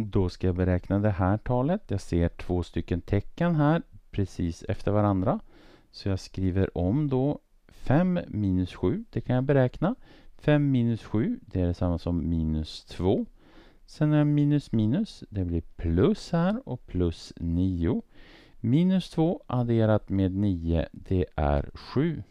Då ska jag beräkna det här talet. Jag ser två stycken tecken här precis efter varandra. Så jag skriver om då 5 minus 7, det kan jag beräkna. 5 minus 7, det är detsamma som minus 2. Sen är minus minus, det blir plus här och plus 9. Minus 2 adderat med 9, det är 7.